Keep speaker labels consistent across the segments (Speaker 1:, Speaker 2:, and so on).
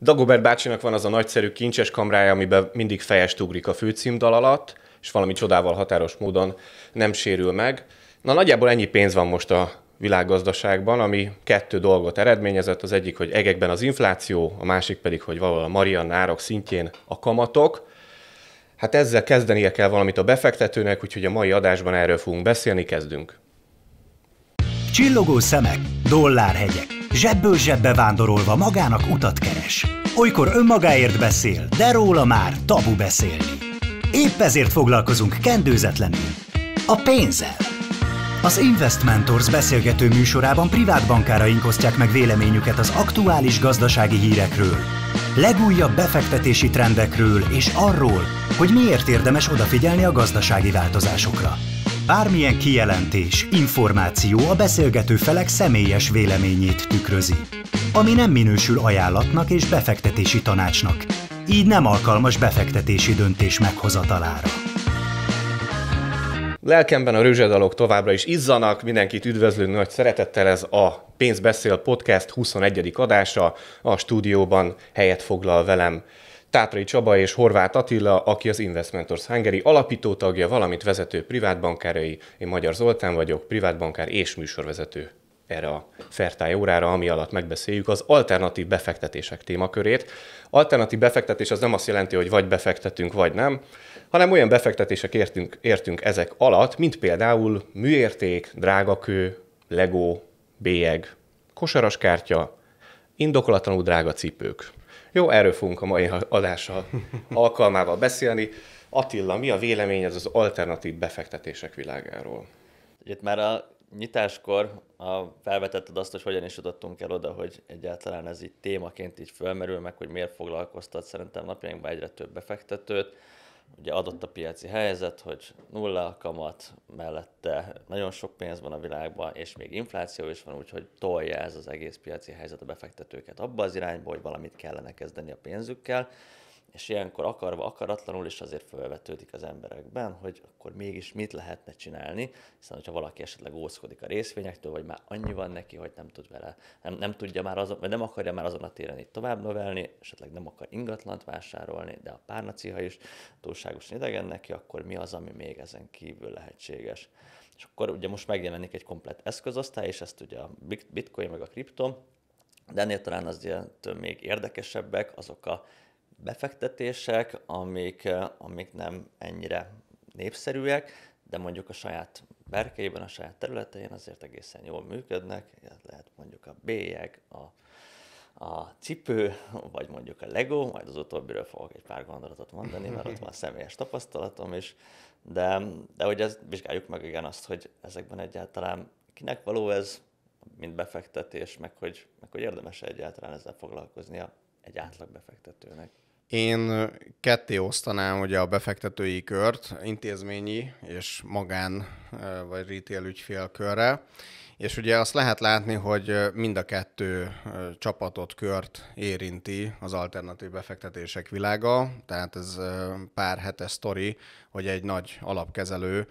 Speaker 1: Dagobert bácsinak van az a nagyszerű kincses kamrája, amiben mindig fejest ugrik a főcímdal alatt, és valami csodával határos módon nem sérül meg. Na nagyjából ennyi pénz van most a világgazdaságban, ami kettő dolgot eredményezett. Az egyik, hogy egekben az infláció, a másik pedig, hogy valahol a Marian árok szintjén a kamatok. Hát ezzel kezdenie kell valamit a befektetőnek, úgyhogy a mai adásban erről fogunk beszélni, kezdünk. Csillogó szemek, dollárhegyek, zsebből zsebbe vándorolva magának utat keres. Olykor önmagáért beszél, de róla már tabu beszélni. Épp ezért foglalkozunk kendőzetlenül a pénzzel. Az Investmentors beszélgető műsorában privát bankáraink osztják meg véleményüket az aktuális gazdasági hírekről, legújabb befektetési trendekről és arról, hogy miért érdemes odafigyelni a gazdasági változásokra. Bármilyen kijelentés, információ a beszélgető felek személyes véleményét tükrözi, ami nem minősül ajánlatnak és befektetési tanácsnak, így nem alkalmas befektetési döntés meghozatalára. Lelkemben a rőzsedalok továbbra is izzanak, mindenkit üdvözlünk nagy szeretettel, ez a pénzbeszél Podcast 21. adása, a stúdióban helyet foglal velem Tátrai Csaba és Horváth Attila, aki az Investmentors Hungary alapító tagja, valamint vezető privátbankárai. Én Magyar Zoltán vagyok, privátbankár és műsorvezető erre a fertály órára, ami alatt megbeszéljük az alternatív befektetések témakörét. Alternatív befektetés az nem azt jelenti, hogy vagy befektetünk, vagy nem, hanem olyan befektetések értünk, értünk ezek alatt, mint például műérték, drágakő, legó, bélyeg, kosaras kártya, indokolatlanul drága cipők. Jó, erről fogunk a mai adással alkalmával beszélni. Attila, mi a az az alternatív befektetések világáról?
Speaker 2: Itt már a nyitáskor a, felvetetted azt, hogy hogyan is jutottunk el oda, hogy egyáltalán ez így témaként így fölmerül, meg hogy miért foglalkoztat szerintem napjainkban egyre több befektetőt ugye adott a piaci helyzet, hogy nulla a kamat, mellette nagyon sok pénz van a világban, és még infláció is van, úgyhogy tolja ez az egész piaci helyzet a befektetőket abba az irányba, hogy valamit kellene kezdeni a pénzükkel, és ilyenkor akarva, akaratlanul is azért felvetődik az emberekben, hogy akkor mégis mit lehetne csinálni, hiszen hogyha valaki esetleg ószkodik a részvényektől, vagy már annyi van neki, hogy nem tud vele, nem, nem tudja már azon, vagy nem akarja már azon a téren itt tovább növelni, esetleg nem akar ingatlant vásárolni, de a párnaciha is túlságosan idegen neki, akkor mi az, ami még ezen kívül lehetséges. És akkor ugye most megjelenik egy komplet eszközosztály, és ezt ugye a bitcoin meg a kriptom, de ennél talán az ilyen még érdekesebbek azok a befektetések, amik, eh, amik nem ennyire népszerűek, de mondjuk a saját berkeiben, a saját területein azért egészen jól működnek, lehet mondjuk a bélyeg, a, a cipő, vagy mondjuk a Lego, majd az utóbbiről fogok egy pár gondolatot mondani, mert ott van személyes tapasztalatom is, de, de hogy ezt vizsgáljuk meg igen azt, hogy ezekben egyáltalán kinek való ez, mint befektetés, meg hogy, meg hogy érdemes egyáltalán ezzel foglalkoznia egy átlag befektetőnek.
Speaker 3: Én ketté osztanám ugye a befektetői kört, intézményi és magán vagy retail ügyfélkörre, és ugye azt lehet látni, hogy mind a kettő csapatot, kört érinti az alternatív befektetések világa, tehát ez pár hetes sztori, hogy egy nagy alapkezelő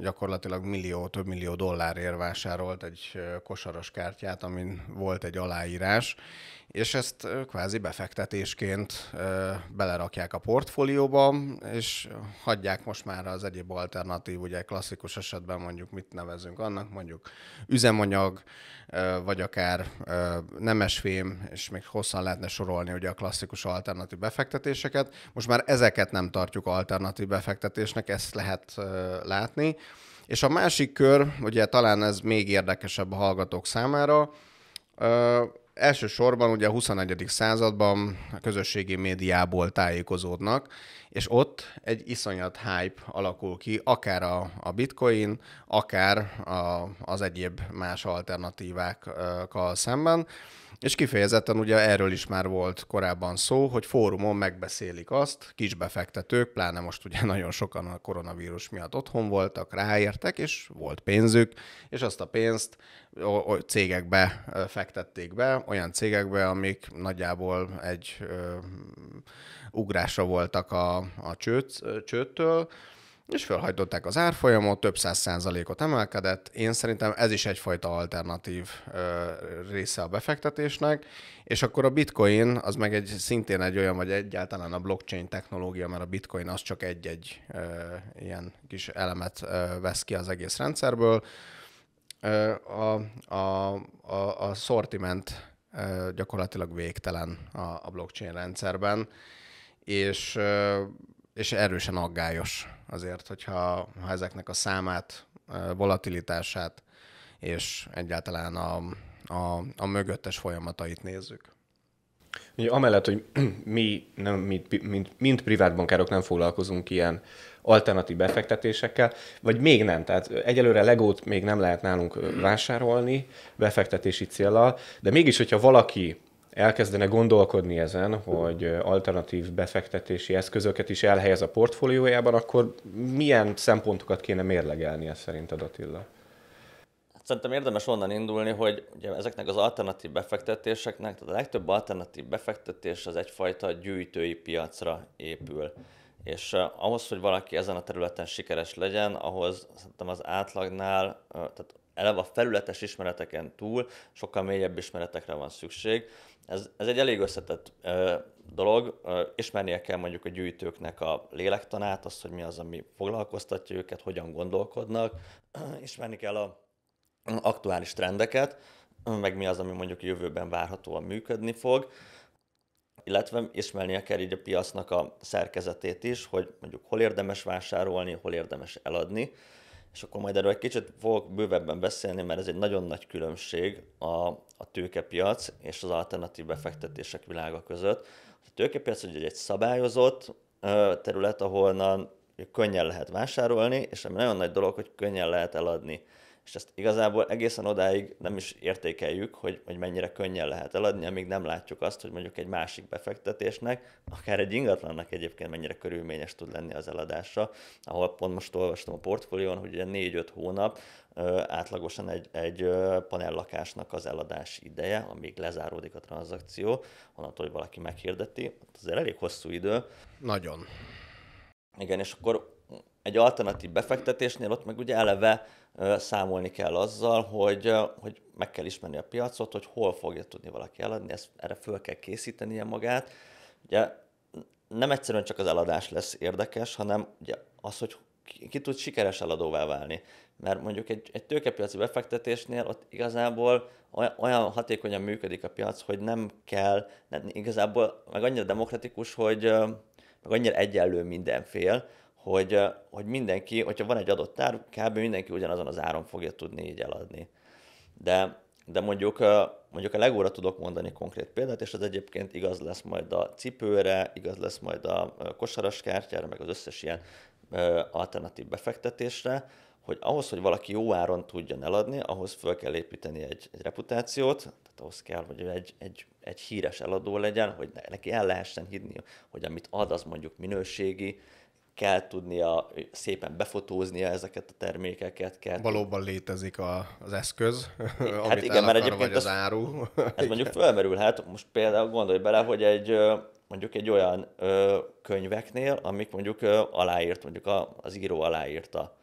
Speaker 3: gyakorlatilag millió, több millió dollárért vásárolt egy kosaras kártyát, amin volt egy aláírás, és ezt kvázi befektetésként belerakják a portfólióba, és hagyják most már az egyéb alternatív, ugye klasszikus esetben mondjuk mit nevezünk annak, mondjuk üzemanyag, vagy akár nemesfém, és még hosszan lehetne sorolni ugye a klasszikus alternatív befektetéseket. Most már ezeket nem tartjuk alternatív befektetésnek, ezt lehet látni, és a másik kör, ugye talán ez még érdekesebb a hallgatók számára, ö, elsősorban ugye a 21. században a közösségi médiából tájékozódnak, és ott egy iszonyat hype alakul ki, akár a, a bitcoin, akár a, az egyéb más alternatívákkal szemben. És kifejezetten ugye erről is már volt korábban szó, hogy fórumon megbeszélik azt, kisbefektetők, pláne most ugye nagyon sokan a koronavírus miatt otthon voltak, ráértek, és volt pénzük, és azt a pénzt cégekbe fektették be, olyan cégekbe, amik nagyjából egy ö, ugrásra voltak a, a csőt, csőttől, és felhajtották az árfolyamot, több száz százalékot emelkedett. Én szerintem ez is egyfajta alternatív ö, része a befektetésnek, és akkor a bitcoin az meg egy szintén egy olyan, vagy egyáltalán a blockchain technológia, mert a bitcoin az csak egy-egy ö, ilyen kis elemet ö, vesz ki az egész rendszerből. Ö, a, a, a, a sortiment ö, gyakorlatilag végtelen a, a blockchain rendszerben, és ö, és erősen aggályos azért, hogyha ha ezeknek a számát, volatilitását és egyáltalán a, a, a mögöttes folyamatait nézzük.
Speaker 1: Ugye, amellett, hogy mi, nem, mint, mint, mint privát bankárok nem foglalkozunk ilyen alternatív befektetésekkel, vagy még nem. Tehát egyelőre legót még nem lehet nálunk vásárolni befektetési célral, de mégis, hogyha valaki elkezdene gondolkodni ezen, hogy alternatív befektetési eszközöket is elhelyez a portfóliójában, akkor milyen szempontokat kéne mérlegelnie szerinted Attila?
Speaker 2: Szerintem érdemes onnan indulni, hogy ugye ezeknek az alternatív befektetéseknek, tehát a legtöbb alternatív befektetés az egyfajta gyűjtői piacra épül. És ahhoz, hogy valaki ezen a területen sikeres legyen, ahhoz szerintem az átlagnál, tehát eleve a felületes ismereteken túl sokkal mélyebb ismeretekre van szükség. Ez, ez egy elég összetett ö, dolog, ö, ismernie kell mondjuk a gyűjtőknek a lélektanát, azt, hogy mi az, ami foglalkoztatja őket, hogyan gondolkodnak, ismerni kell a aktuális trendeket, meg mi az, ami mondjuk jövőben várhatóan működni fog, illetve ismernie kell így a piacnak a szerkezetét is, hogy mondjuk hol érdemes vásárolni, hol érdemes eladni, és akkor majd erről egy kicsit fogok bővebben beszélni, mert ez egy nagyon nagy különbség a, a tőkepiac és az alternatív befektetések világa között. A tőkepiac ugye egy szabályozott terület, ahonnan könnyen lehet vásárolni, és ami nagyon nagy dolog, hogy könnyen lehet eladni és ezt igazából egészen odáig nem is értékeljük, hogy, hogy mennyire könnyen lehet eladni, amíg nem látjuk azt, hogy mondjuk egy másik befektetésnek, akár egy ingatlannak egyébként mennyire körülményes tud lenni az eladása, ahol pont most olvastam a portfólión, hogy ugye 4-5 hónap ö, átlagosan egy, egy panellakásnak az eladási ideje, amíg lezáródik a tranzakció, onnantól, hogy valaki meghirdeti, hát azért elég hosszú idő. Nagyon. Igen, és akkor egy alternatív befektetésnél ott meg ugye eleve számolni kell azzal, hogy, hogy meg kell ismerni a piacot, hogy hol fogja tudni valaki eladni, ezt, erre föl kell készítenie magát. Ugye nem egyszerűen csak az eladás lesz érdekes, hanem ugye az, hogy ki, tud sikeres eladóvá válni. Mert mondjuk egy, egy tőkepiaci befektetésnél ott igazából olyan hatékonyan működik a piac, hogy nem kell, nem, igazából meg annyira demokratikus, hogy meg annyira egyenlő minden fél, hogy, hogy mindenki, hogyha van egy adott ár, kb. mindenki ugyanazon az áron fogja tudni így eladni. De, de mondjuk, mondjuk a legóra tudok mondani konkrét példát, és az egyébként igaz lesz majd a cipőre, igaz lesz majd a kosaras kártyára, meg az összes ilyen alternatív befektetésre, hogy ahhoz, hogy valaki jó áron tudjon eladni, ahhoz föl kell építeni egy, egy reputációt, tehát ahhoz kell, hogy egy, egy, egy híres eladó legyen, hogy neki el lehessen hinni, hogy amit ad, az mondjuk minőségi, kell tudnia szépen befotóznia ezeket a termékeket. Kell Valóban
Speaker 3: létezik a, az eszköz, hát amit igen, mert egyébként vagy az, az áru.
Speaker 2: Ez mondjuk Hát most például gondolj bele, hogy egy mondjuk egy olyan ö, könyveknél, amik mondjuk ö, aláírt, mondjuk a, az író aláírta.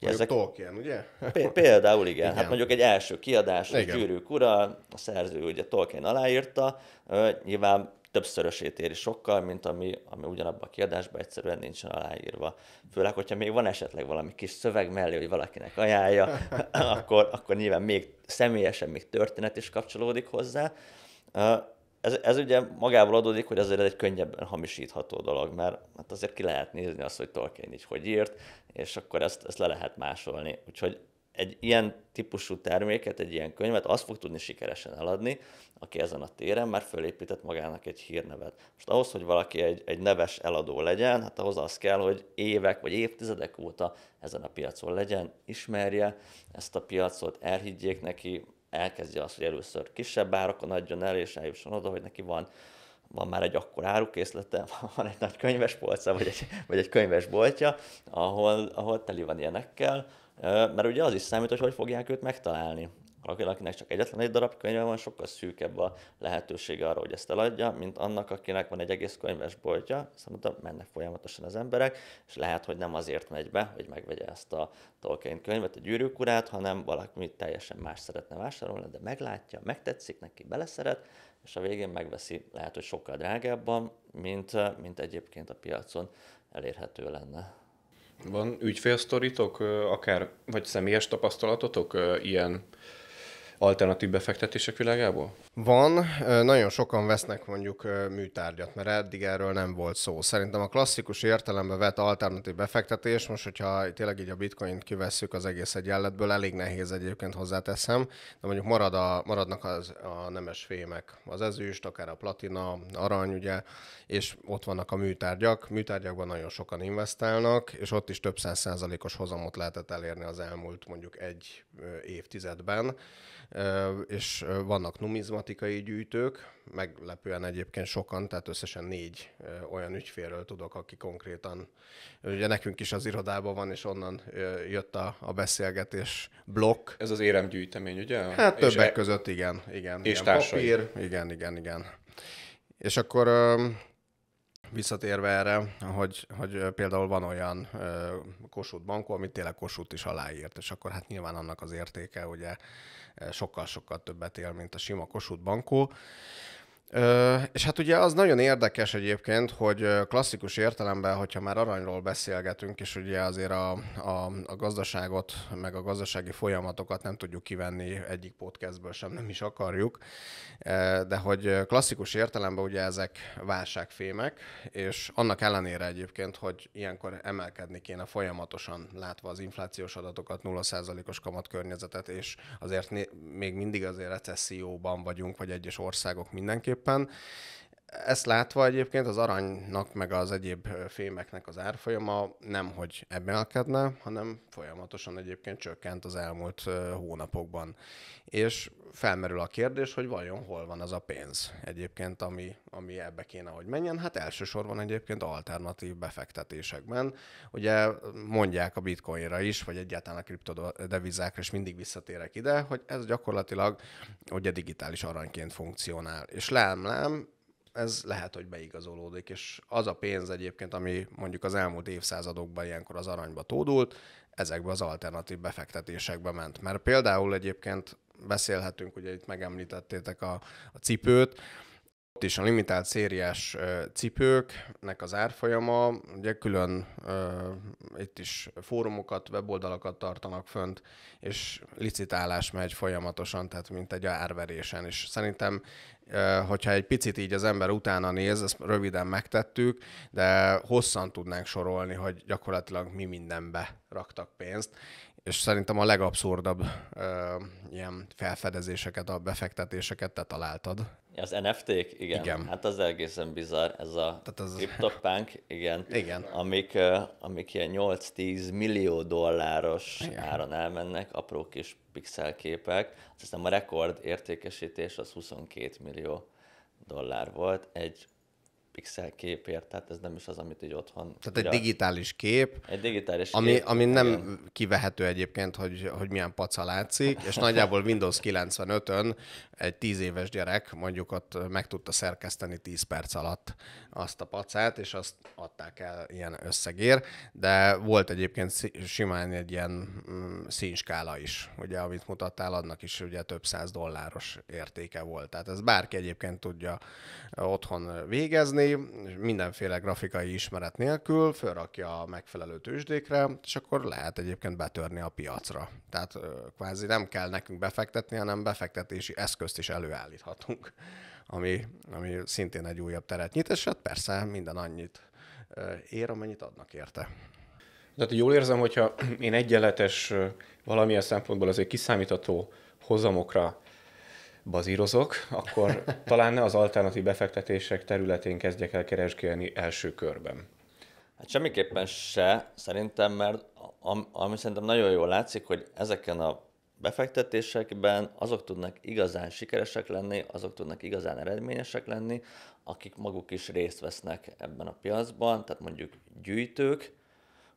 Speaker 2: Ugye ezek... Tolkien, ugye? Például igen. Hát igen. Hát mondjuk egy első kiadás, a Gyűrűk ura, a szerző ugye Tolkien aláírta, ö, nyilván többszörösét éri sokkal, mint ami, ami ugyanabban a kiadásban egyszerűen nincsen aláírva. Főleg, hogyha még van esetleg valami kis szöveg mellé, hogy valakinek ajánlja, akkor, akkor nyilván még személyesen, még történet is kapcsolódik hozzá. Ez, ez ugye magával adódik, hogy azért ez egy könnyebben hamisítható dolog, mert hát azért ki lehet nézni azt, hogy Tolkien így hogy írt, és akkor ezt, ezt le lehet másolni. Úgyhogy egy ilyen típusú terméket, egy ilyen könyvet azt fog tudni sikeresen eladni, aki ezen a téren már fölépített magának egy hírnevet. Most ahhoz, hogy valaki egy, egy neves eladó legyen, hát ahhoz az kell, hogy évek vagy évtizedek óta ezen a piacon legyen, ismerje ezt a piacot, elhiggyék neki, elkezdje azt, hogy először kisebb árakon adjon el, és eljusson oda, hogy neki van van már egy akkor árukészlete, van egy nagy könyvespolca, vagy egy, vagy egy könyvesboltja, ahol, ahol teli van ilyenekkel, mert ugye az is számít, hogy hogy fogják őt megtalálni. Aki, akinek csak egyetlen egy darab könyve van, sokkal szűkebb a lehetősége arra, hogy ezt eladja, mint annak, akinek van egy egész könyves boltja, szerintem mennek folyamatosan az emberek, és lehet, hogy nem azért megy be, hogy megvegye ezt a Tolkien könyvet, a gyűrűkurát, hanem valaki teljesen más szeretne vásárolni, de meglátja, megtetszik neki, beleszeret, és a végén megveszi, lehet, hogy sokkal drágábban, mint, mint egyébként a piacon elérhető lenne. Van ügyfélsztoritok, akár vagy személyes tapasztalatotok ilyen
Speaker 1: alternatív befektetések világából?
Speaker 3: Van, nagyon sokan vesznek mondjuk műtárgyat, mert eddig erről nem volt szó. Szerintem a klasszikus értelemben vett alternatív befektetés, most hogyha tényleg így a bitcoint kivesszük az egész egyenletből, elég nehéz egyébként hozzáteszem, de mondjuk marad a, maradnak az, a nemes fémek, az ezüst, akár a platina, arany, ugye, és ott vannak a műtárgyak. Műtárgyakban nagyon sokan investálnak, és ott is több száz százalékos hozamot lehetett elérni az elmúlt mondjuk egy évtizedben és vannak numizmatikai gyűjtők, meglepően egyébként sokan, tehát összesen négy olyan ügyfélről tudok, aki konkrétan, ugye nekünk is az irodában van, és onnan jött a, a beszélgetés blokk. Ez az éremgyűjtemény, ugye? Hát többek e... között, igen, igen. És igen, társai. Papír, igen, igen, igen. És akkor visszatérve erre, hogy, hogy például van olyan Kossuth bankó, amit tényleg Kossuth is aláírt, és akkor hát nyilván annak az értéke, ugye sokkal-sokkal többet él, mint a sima Kossuth Bankó. És hát ugye az nagyon érdekes egyébként, hogy klasszikus értelemben, hogyha már aranyról beszélgetünk, és ugye azért a, a, a gazdaságot, meg a gazdasági folyamatokat nem tudjuk kivenni egyik podcastből sem, nem is akarjuk, de hogy klasszikus értelemben ugye ezek válságfémek, és annak ellenére egyébként, hogy ilyenkor emelkedni kéne folyamatosan, látva az inflációs adatokat, 0%-os kamatkörnyezetet, és azért még mindig azért recesszióban vagyunk, vagy egyes országok mindenképp, pan ezt látva egyébként az aranynak, meg az egyéb fémeknek az árfolyama nem, hogy emelkedne, hanem folyamatosan egyébként csökkent az elmúlt hónapokban. És felmerül a kérdés, hogy vajon hol van az a pénz egyébként, ami, ami ebbe kéne, hogy menjen. Hát elsősorban egyébként alternatív befektetésekben. Ugye mondják a bitcoinra is, vagy egyáltalán a kriptodevizákra, és mindig visszatérek ide, hogy ez gyakorlatilag ugye digitális aranyként funkcionál. És lám, lám, ez lehet, hogy beigazolódik, és az a pénz egyébként, ami mondjuk az elmúlt évszázadokban ilyenkor az aranyba tódult, ezekbe az alternatív befektetésekbe ment. Mert például egyébként beszélhetünk, ugye itt megemlítettétek a, a cipőt, ott is a limitált szériás cipőknek az árfolyama, ugye külön itt is fórumokat, weboldalakat tartanak fönt, és licitálás megy folyamatosan, tehát mint egy árverésen, és szerintem hogyha egy picit így az ember utána néz, ezt röviden megtettük, de hosszan tudnánk sorolni, hogy gyakorlatilag mi mindenbe raktak pénzt, és szerintem a legabszurdabb ö, ilyen felfedezéseket, a befektetéseket te találtad.
Speaker 2: Az NFT-k? Igen. igen. Hát az egészen bizarr, ez a Tehát az... CryptoPunk, igen, igen. Amik, amik ilyen 8-10 millió dolláros igen. áron elmennek, apró kis pixelképek. Azt hát hiszem a rekord értékesítés az 22 millió dollár volt, egy pixel képért, tehát ez nem is az, amit így otthon... Tehát egy digitális kép, egy digitális ami, kép, ami nem igen.
Speaker 3: kivehető egyébként, hogy, hogy milyen paca látszik, és nagyjából Windows 95-ön egy 10 éves gyerek mondjuk ott meg tudta szerkeszteni 10 perc alatt azt a pacát, és azt adták el ilyen összegér, de volt egyébként simán egy ilyen mm, színskála is, ugye, amit mutattál, annak is ugye több száz dolláros értéke volt. Tehát ez bárki egyébként tudja otthon végezni, megvenni, mindenféle grafikai ismeret nélkül, fölrakja a megfelelő tőzsdékre, és akkor lehet egyébként betörni a piacra. Tehát kvázi nem kell nekünk befektetni, hanem befektetési eszközt is előállíthatunk, ami, ami szintén egy újabb teret nyit, és hát persze minden annyit ér, amennyit adnak érte.
Speaker 1: Tehát jól érzem, hogyha én egyenletes, valamilyen szempontból azért kiszámítható hozamokra bazírozok, akkor talán ne az alternatív befektetések területén kezdjek el keresgélni első körben.
Speaker 2: Hát semmiképpen se, szerintem, mert am, ami szerintem nagyon jól látszik, hogy ezeken a befektetésekben azok tudnak igazán sikeresek lenni, azok tudnak igazán eredményesek lenni, akik maguk is részt vesznek ebben a piacban, tehát mondjuk gyűjtők,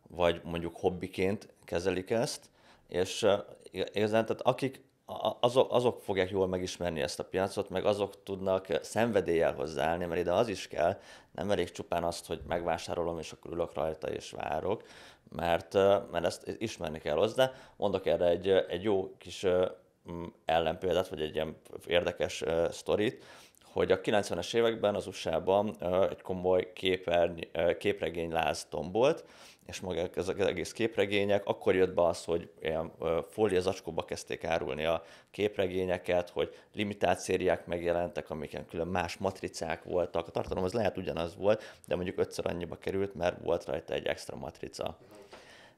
Speaker 2: vagy mondjuk hobbiként kezelik ezt, és igazán, tehát akik azok, azok fogják jól megismerni ezt a piacot, meg azok tudnak szenvedéllyel hozzáállni, mert ide az is kell, nem elég csupán azt, hogy megvásárolom, és akkor ülök rajta és várok, mert, mert ezt ismerni kell hozzá. Mondok erre egy, egy jó kis ellenpéldát, vagy egy ilyen érdekes sztorit hogy a 90-es években az USA-ban egy komoly képerny, képregény láz tombolt, és maga ezek az egész képregények, akkor jött be az, hogy ilyen fólia zacskóba kezdték árulni a képregényeket, hogy limitált szériák megjelentek, amiken külön más matricák voltak. A tartalom az lehet ugyanaz volt, de mondjuk ötször annyiba került, mert volt rajta egy extra matrica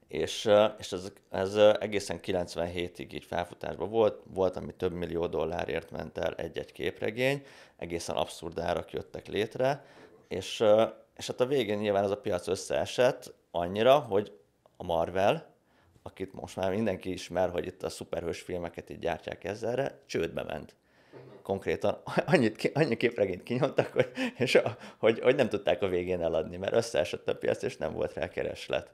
Speaker 2: és, és ez, ez egészen 97-ig így felfutásban volt, volt, ami több millió dollárért ment el egy-egy képregény, egészen abszurd árak jöttek létre, és, és hát a végén nyilván ez a piac összeesett annyira, hogy a Marvel, akit most már mindenki ismer, hogy itt a szuperhős filmeket így gyártják ezzelre, csődbe ment konkrétan annyit, annyi képregényt kinyomtak, hogy, és a, hogy, hogy nem tudták a végén eladni, mert összeesett a piac, és nem volt rá kereslet.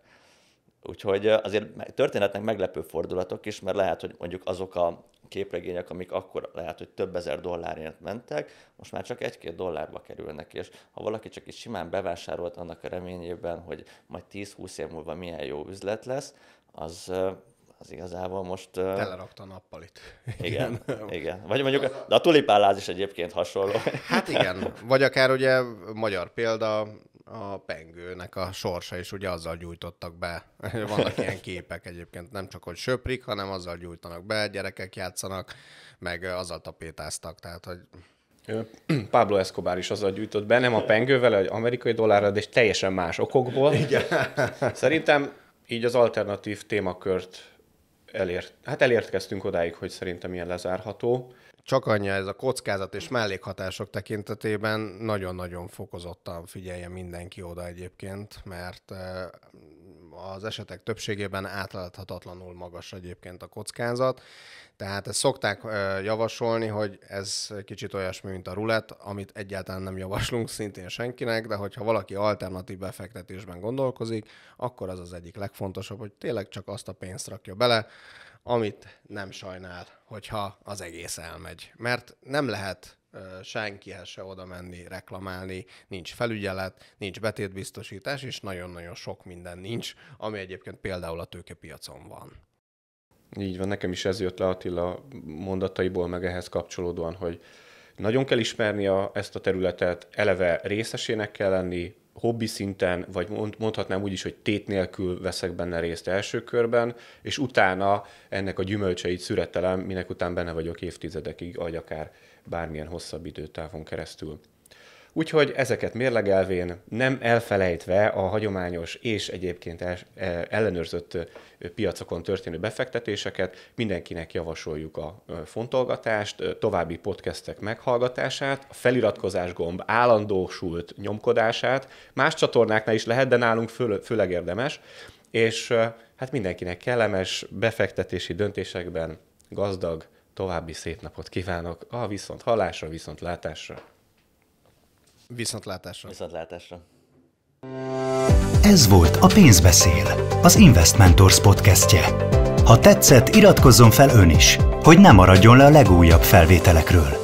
Speaker 2: Úgyhogy azért történetnek meglepő fordulatok is, mert lehet, hogy mondjuk azok a képregények, amik akkor lehet, hogy több ezer dollárért mentek, most már csak egy-két dollárba kerülnek, és ha valaki csak is simán bevásárolt annak a reményében, hogy majd 10-20 év múlva milyen jó üzlet lesz, az az igazából most... Telerakta a nappalit. Igen, igen. igen. Vagy mondjuk, de a tulipálláz is egyébként hasonló. Hát igen,
Speaker 3: vagy akár ugye magyar példa, a pengőnek a sorsa is ugye azzal gyújtottak be. Vannak ilyen képek egyébként, nem csak hogy söprik, hanem azzal gyújtanak be, gyerekek játszanak, meg azzal tapétáztak, tehát hogy
Speaker 1: Pablo Escobar is azzal gyűjtött be, nem a pengővel, egy amerikai dollárra, de teljesen más okokból. Igen. Szerintem így az alternatív témakört elért, hát elértkeztünk odáig, hogy szerintem ilyen lezárható
Speaker 3: csak annyi ez a kockázat és mellékhatások tekintetében nagyon-nagyon fokozottan figyelje mindenki oda egyébként, mert az esetek többségében átláthatatlanul magas egyébként a kockázat. Tehát ezt szokták javasolni, hogy ez kicsit olyasmi, mint a rulett, amit egyáltalán nem javaslunk szintén senkinek, de hogyha valaki alternatív befektetésben gondolkozik, akkor az az egyik legfontosabb, hogy tényleg csak azt a pénzt rakja bele, amit nem sajnál, hogyha az egész elmegy. Mert nem lehet senkihez se oda menni, reklamálni, nincs felügyelet, nincs betétbiztosítás, és nagyon-nagyon sok minden nincs, ami egyébként például a tőkepiacon van.
Speaker 1: Így van, nekem is ez jött le Attila mondataiból, meg ehhez kapcsolódóan, hogy nagyon kell ismerni a, ezt a területet, eleve részesének kell lenni, hobbi szinten, vagy mondhatnám úgy is, hogy tét nélkül veszek benne részt első körben, és utána ennek a gyümölcseit szüretelem, minek után benne vagyok évtizedekig, vagy akár bármilyen hosszabb időtávon keresztül. Úgyhogy ezeket mérlegelvén, nem elfelejtve a hagyományos és egyébként e, ellenőrzött piacokon történő befektetéseket, mindenkinek javasoljuk a fontolgatást, további podcastek meghallgatását, a feliratkozás gomb állandósult nyomkodását, más csatornáknál is lehet, de nálunk fő, főleg érdemes, és hát mindenkinek kellemes befektetési döntésekben gazdag, további szép napot kívánok a viszont hallásra, viszont látásra. Viszontlátásra.
Speaker 2: Viszontlátásra.
Speaker 1: Ez volt a Pénzbeszél, az Investmentors podcastje. Ha tetszett, iratkozzon fel ön is, hogy ne maradjon le a legújabb felvételekről.